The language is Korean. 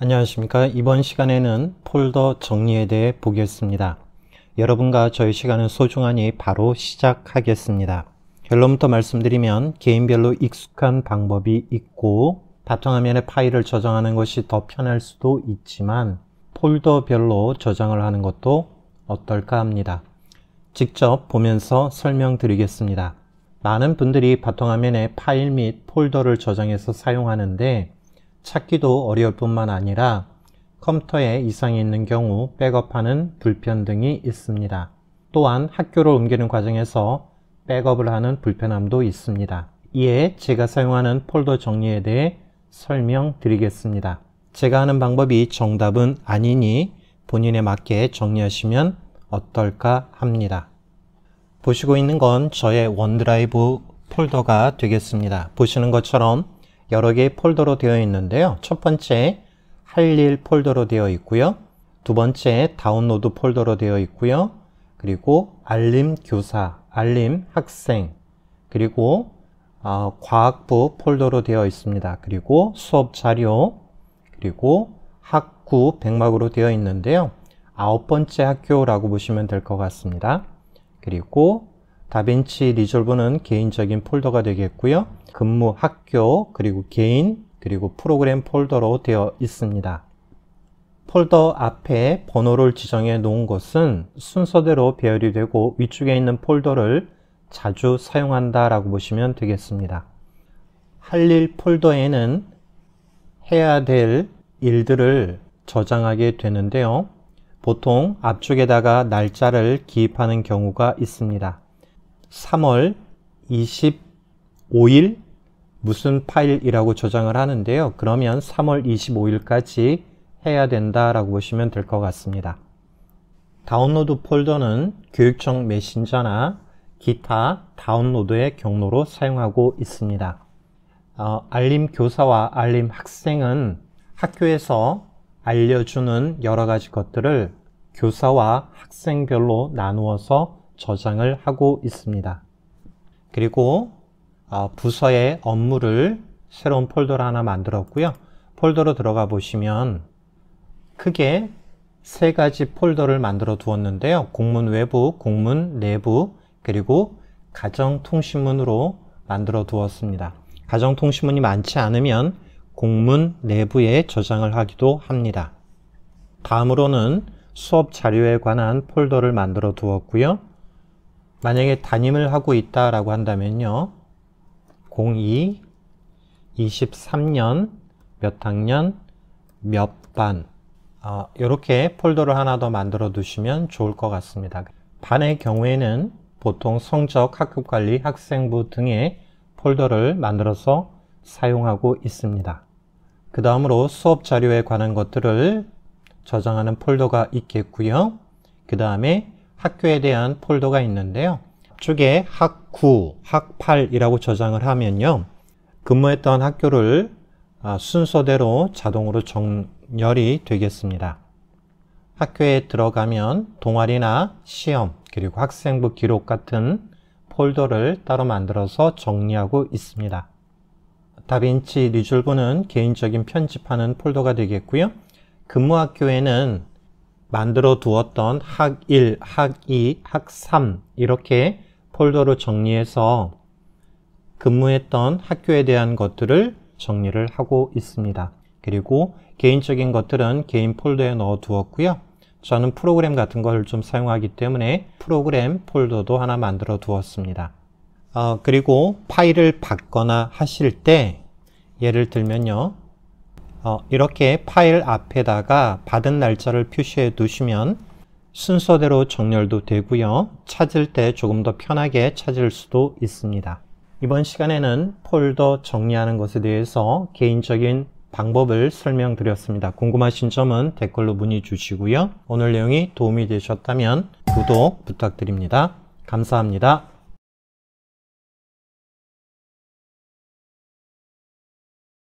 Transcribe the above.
안녕하십니까 이번 시간에는 폴더 정리에 대해 보겠습니다 여러분과 저희 시간은 소중하니 바로 시작하겠습니다 결론부터 말씀드리면 개인별로 익숙한 방법이 있고 바탕화면에 파일을 저장하는 것이 더 편할 수도 있지만 폴더별로 저장을 하는 것도 어떨까 합니다 직접 보면서 설명드리겠습니다 많은 분들이 바탕화면에 파일 및 폴더를 저장해서 사용하는데 찾기도 어려울 뿐만 아니라 컴퓨터에 이상이 있는 경우 백업하는 불편 등이 있습니다. 또한 학교를 옮기는 과정에서 백업을 하는 불편함도 있습니다. 이에 제가 사용하는 폴더 정리에 대해 설명드리겠습니다. 제가 하는 방법이 정답은 아니니 본인에 맞게 정리하시면 어떨까 합니다. 보시고 있는 건 저의 원드라이브 폴더가 되겠습니다. 보시는 것처럼 여러 개의 폴더로 되어 있는데요. 첫 번째 할일 폴더로 되어 있고요. 두 번째 다운로드 폴더로 되어 있고요. 그리고 알림 교사, 알림 학생, 그리고 어, 과학부 폴더로 되어 있습니다. 그리고 수업 자료, 그리고 학구 백막으로 되어 있는데요. 아홉 번째 학교라고 보시면 될 것 같습니다. 그리고 다빈치 리졸브는 개인적인 폴더가 되겠고요. 근무, 학교, 그리고 개인, 그리고 프로그램 폴더로 되어 있습니다. 폴더 앞에 번호를 지정해 놓은 것은 순서대로 배열이 되고 위쪽에 있는 폴더를 자주 사용한다 라고 보시면 되겠습니다. 할 일 폴더에는 해야 될 일들을 저장하게 되는데요. 보통 앞쪽에다가 날짜를 기입하는 경우가 있습니다. 3월 25일 무슨 파일이라고 저장을 하는데요. 그러면 3월 25일까지 해야 된다라고 보시면 될 것 같습니다. 다운로드 폴더는 교육청 메신저나 기타 다운로드의 경로로 사용하고 있습니다. 어, 알림 교사와 알림 학생은 학교에서 알려주는 여러 가지 것들을 교사와 학생별로 나누어서 저장을 하고 있습니다. 그리고 아, 부서의 업무를 새로운 폴더를 하나 만들었고요. 폴더로 들어가 보시면 크게 세 가지 폴더를 만들어 두었는데요. 공문 외부, 공문 내부, 그리고 가정통신문으로 만들어 두었습니다. 가정통신문이 많지 않으면 공문 내부에 저장을 하기도 합니다. 다음으로는 수업 자료에 관한 폴더를 만들어 두었고요. 만약에 담임을 하고 있다라고 한다면요. 02 23년 몇 학년 몇 반 이렇게 어, 폴더를 하나 더 만들어 두시면 좋을 것 같습니다. 반의 경우에는 보통 성적, 학급관리, 학생부 등의 폴더를 만들어서 사용하고 있습니다. 그 다음으로 수업 자료에 관한 것들을 저장하는 폴더가 있겠고요. 그 다음에 학교에 대한 폴더가 있는데요. 쪽에 학구, 학팔이라고 저장을 하면요. 근무했던 학교를 아, 순서대로 자동으로 정렬이 되겠습니다. 학교에 들어가면 동아리나 시험, 그리고 학생부 기록 같은 폴더를 따로 만들어서 정리하고 있습니다. 다빈치 리졸브는 개인적인 편집하는 폴더가 되겠고요. 근무학교에는 만들어 두었던 학 1, 학 2, 학3 이렇게 폴더로 정리해서 근무했던 학교에 대한 것들을 정리를 하고 있습니다. 그리고 개인적인 것들은 개인 폴더에 넣어 두었고요. 저는 프로그램 같은 걸 좀 사용하기 때문에 프로그램 폴더도 하나 만들어 두었습니다. 어, 그리고 파일을 받거나 하실 때 예를 들면요. 어, 이렇게 파일 앞에다가 받은 날짜를 표시해 두시면 순서대로 정렬도 되고요. 찾을 때 조금 더 편하게 찾을 수도 있습니다. 이번 시간에는 폴더 정리하는 것에 대해서 개인적인 방법을 설명드렸습니다. 궁금하신 점은 댓글로 문의 주시고요. 오늘 내용이 도움이 되셨다면 구독 부탁드립니다. 감사합니다.